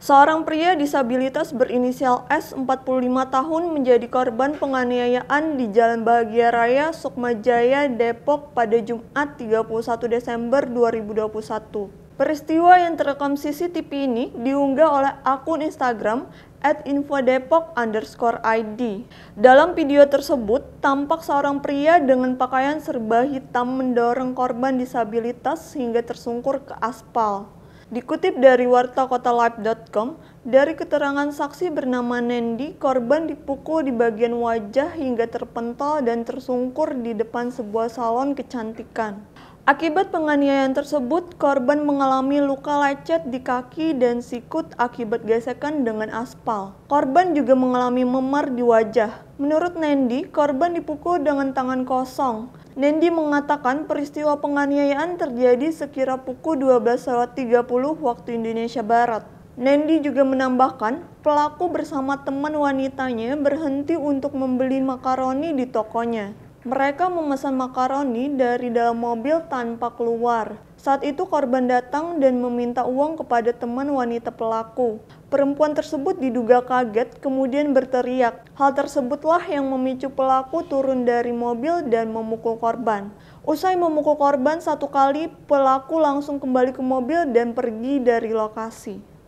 Seorang pria disabilitas berinisial S, 45 tahun, menjadi korban penganiayaan di Jalan Bahagia Raya, Sukmajaya, Depok pada Jumat 31 Desember 2021. Peristiwa yang terekam CCTV ini diunggah oleh akun Instagram at infodepok underscore ID. Dalam video tersebut, tampak seorang pria dengan pakaian serba hitam mendorong korban disabilitas hingga tersungkur ke aspal. Dikutip dari wartakotalive.com, dari keterangan saksi bernama Nendi, korban dipukul di bagian wajah hingga terpental dan tersungkur di depan sebuah salon kecantikan. Akibat penganiayaan tersebut, korban mengalami luka lecet di kaki dan sikut akibat gesekan dengan aspal. Korban juga mengalami memar di wajah. Menurut Nendi, korban dipukul dengan tangan kosong. Nendi mengatakan peristiwa penganiayaan terjadi sekira pukul 12.30 waktu Indonesia Barat. Nendi juga menambahkan, pelaku bersama teman wanitanya berhenti untuk membeli makaroni di tokonya. Mereka memesan makaroni dari dalam mobil tanpa keluar. Saat itu korban datang dan meminta uang kepada teman wanita pelaku. Perempuan tersebut diduga kaget kemudian berteriak. Hal tersebutlah yang memicu pelaku turun dari mobil dan memukul korban. Usai memukul korban satu kali, pelaku langsung kembali ke mobil dan pergi dari lokasi.